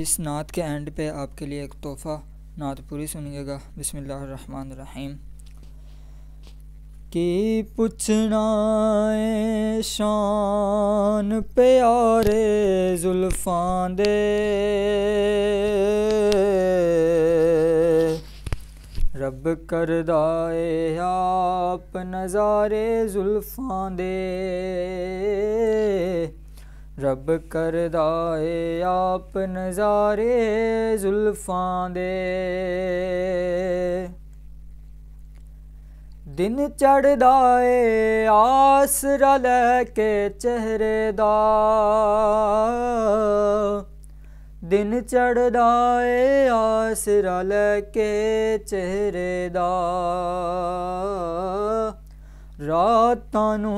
इस नात के एंड पे आपके लिए एक तोहफ़ा नात पूरी सुनिएगा बिसमीम कि पूछना है शान प्यारे जुल्फान दे रब कर दाए आप नज़ारे जुल्फान दे ਰੱਬ ਕਰਦਾ ਏ ਆਪ ਨਜ਼ਾਰੇ ਜ਼ੁਲਫਾਂ ਦੇ ਦਿਨ ਚੜਦਾ ਏ ਆਸਰਾ ਲੈ ਕੇ ਚਿਹਰੇ ਦਾ ਦਿਨ ਚੜਦਾ ਏ ਆਸਰਾ ਲੈ ਕੇ ਚਿਹਰੇ ਦਾ ਰਾਤਾਂ ਨੂੰ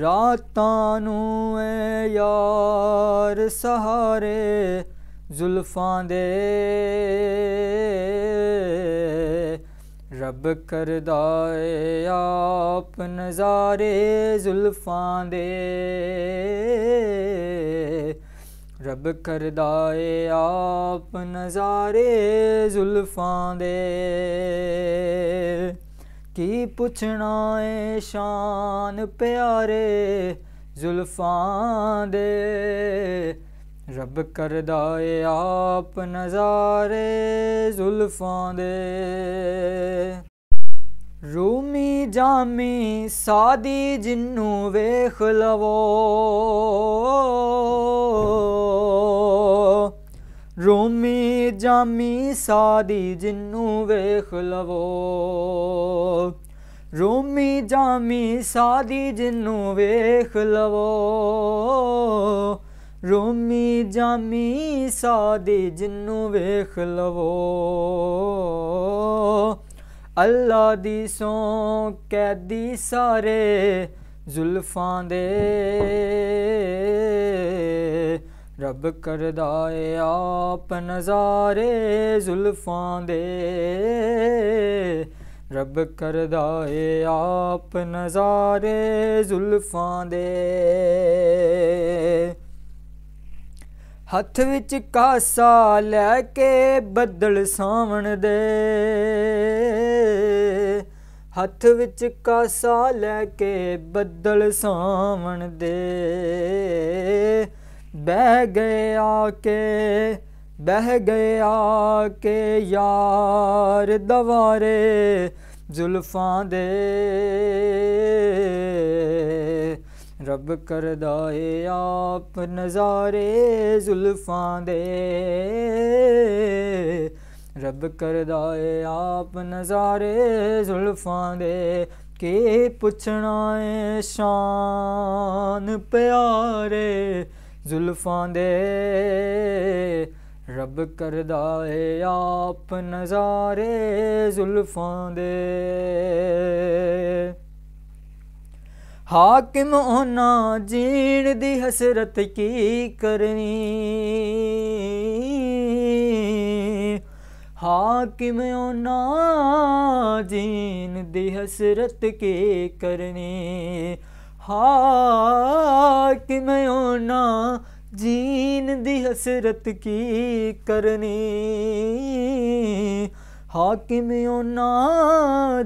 ਰਾਤਾਂ ਨੂੰ ਐ ਯਾਰ ਸਹਾਰੇ ਜ਼ੁਲਫਾਂ ਦੇ ਰੱਬ ਕਰਦਾ ਏ ਆਪ ਨਜ਼ਾਰੇ ਜ਼ੁਲਫਾਂ ਦੇ ਰੱਬ ਕਰਦਾ ਏ ਆਪ ਨਜ਼ਾਰੇ ਜ਼ੁਲਫਾਂ ਦੇ ਕੀ ਪੁੱਛਣਾ ਏ ਸ਼ਾਨ ਪਿਆਰੇ ਜ਼ੁਲਫਾਂ ਦੇ ਰੱਬ ਕਰਦਾ ਏ ਆਪ ਨਜ਼ਾਰੇ ਜ਼ੁਲਫਾਂ ਦੇ ਰੂਮੀ ਜਾਮੀ ਸਾਦੀ ਜਿੰਨੂ ਵੇਖ ਲਵੋ ਜਾਮੀ ਸਾਦੀ ਜਿੰਨੂੰ ਵੇਖ ਲਵੋ ਰੂਮੀ ਜਾਮੀ ਸਾਦੀ ਜਿੰਨੂੰ ਵੇਖ ਲਵੋ ਰੂਮੀ ਜਾਮੀ ਸਾਦੀ ਜਿੰਨੂੰ ਵੇਖ ਲਵੋ ਅੱਲਾ ਦੀ ਸੋਂ ਕੈਦੀ ਸਾਰੇ ਜ਼ੁਲਫਾਂ ਦੇ ਰੱਬ ਕਰਦਾ ਏ ਆਪ ਨਜ਼ਾਰੇ ਜ਼ੁਲਫਾਂ ਦੇ ਰੱਬ ਕਰਦਾ ਏ ਆਪ ਨਜ਼ਾਰੇ ਜ਼ੁਲਫਾਂ ਦੇ ਹੱਥ ਵਿੱਚ ਕਾਸਾ ਲੈ ਕੇ ਬੱਦਲ ਸਾਵਣ ਦੇ ਹੱਥ ਵਿੱਚ ਕਾਸਾ ਲੈ ਕੇ ਬੱਦਲ ਸਾਵਣ ਦੇ ਬਹਿ ਗਿਆ ਕੇ ਬਹਿ ਗਿਆ ਕੇ ਯਾਰ ਦਵਾਰੇ ਜ਼ੁਲਫਾਂ ਦੇ ਰੱਬ ਕਰਦਾ ਏ ਆਪ ਨਜ਼ਾਰੇ ਜ਼ੁਲਫਾਂ ਦੇ ਰੱਬ ਕਰਦਾ ਏ ਆਪ ਨਜ਼ਾਰੇ ਜ਼ੁਲਫਾਂ ਦੇ ਕੀ ਪੁੱਛਣਾ ਏ ਸ਼ਾਨ ਪਿਆਰੇ ਜ਼ੁਲਫਾਂ ਦੇ ਰੱਬ ਕਰਦਾ ਏ ਆਪ ਨਜ਼ਾਰੇ ਜ਼ੁਲਫਾਂ ਦੇ ਹਾਕਮ ਉਹਨਾਂ ਜੀਣ ਦੀ ਹਸਰਤ ਕੀ ਕਰਨੀ ਹਾਕਮ ਉਹਨਾਂ ਜੀਣ ਦੀ ਹਸਰਤ ਕੀ ਕਰਨੀ ਹਾਕਿਮ ਨਾ ਜੀਨ ਦੀ ਹਸਰਤ ਕੀ ਕਰਨੀ ਹਾਕਿਮ ਨਾ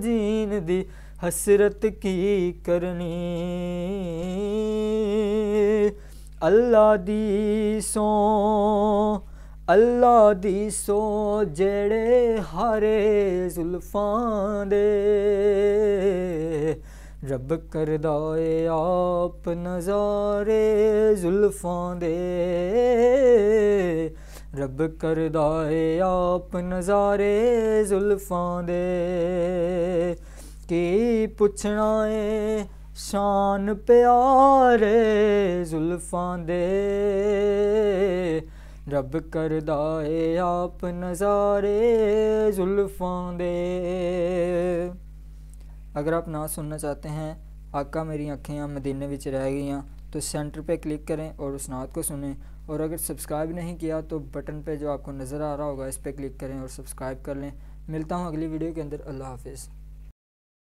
ਜੀਨ ਦੀ ਹਸਰਤ ਕੀ ਕਰਨੀ ਅੱਲਾ ਦੀ ਸੋ ਅੱਲਾ ਦੀ ਸੋ ਜਿਹੜੇ ਹਰੇ ਜ਼ੁਲਫਾਂ ਦੇ ਰੱਬ ਕਰਦਾ ਏ ਆਪ ਨਜ਼ਾਰੇ ਜ਼ੁਲਫਾਂ ਦੇ ਰੱਬ ਕਰਦਾ ਏ ਆਪ ਨਜ਼ਾਰੇ ਜ਼ੁਲਫਾਂ ਦੇ ਕੀ ਪੁੱਛਣਾ ਏ ਸ਼ਾਨ ਪਿਆਰੇ ਜ਼ੁਲਫਾਂ ਦੇ ਰੱਬ ਕਰਦਾ ਏ ਆਪ ਨਜ਼ਾਰੇ ਜ਼ੁਲਫਾਂ ਦੇ अगर आप नात सुनना चाहते हैं आका मेरी या मदीने में रह गई तो सेंटर पे क्लिक करें और उस नात को सुनें और अगर सब्सक्राइब नहीं किया तो बटन पे जो आपको नज़र आ रहा होगा इस पर क्लिक करें और सब्सक्राइब कर लें मिलता हूँ अगली वीडियो के अंदर अल्लाह हाफिज़